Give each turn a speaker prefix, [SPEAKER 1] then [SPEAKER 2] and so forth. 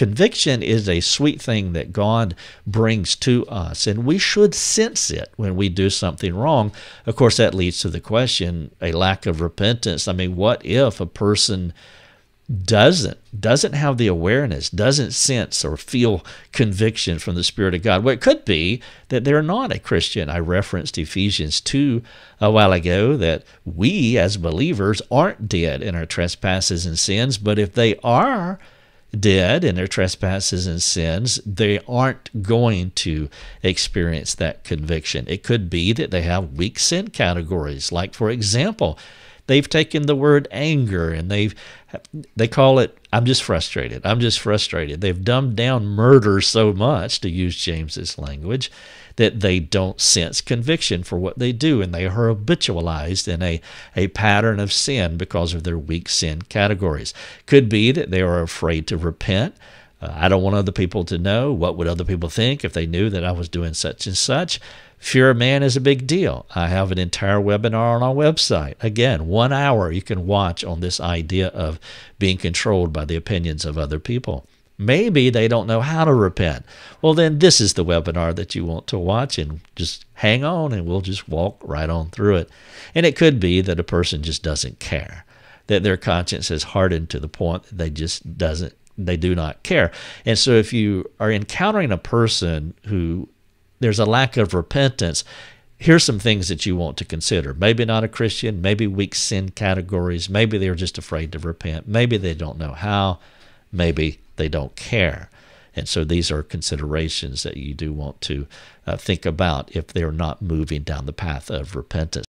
[SPEAKER 1] Conviction is a sweet thing that God brings to us, and we should sense it when we do something wrong. Of course, that leads to the question a lack of repentance. I mean, what if a person doesn't doesn't have the awareness doesn't sense or feel conviction from the spirit of god well it could be that they're not a christian i referenced ephesians 2 a while ago that we as believers aren't dead in our trespasses and sins but if they are Dead in their trespasses and sins, they aren't going to experience that conviction. It could be that they have weak sin categories, like, for example, They've taken the word anger and they've they call it I'm just frustrated. I'm just frustrated. They've dumbed down murder so much to use James's language that they don't sense conviction for what they do and they are habitualized in a, a pattern of sin because of their weak sin categories. Could be that they are afraid to repent uh, I don't want other people to know. What would other people think if they knew that I was doing such and such? Fear of man is a big deal. I have an entire webinar on our website. Again, one hour you can watch on this idea of being controlled by the opinions of other people. Maybe they don't know how to repent. Well, then this is the webinar that you want to watch and just hang on and we'll just walk right on through it. And it could be that a person just doesn't care, that their conscience has hardened to the point that they just doesn't they do not care. And so if you are encountering a person who there's a lack of repentance, here's some things that you want to consider. Maybe not a Christian, maybe weak sin categories, maybe they're just afraid to repent, maybe they don't know how, maybe they don't care. And so these are considerations that you do want to uh, think about if they're not moving down the path of repentance.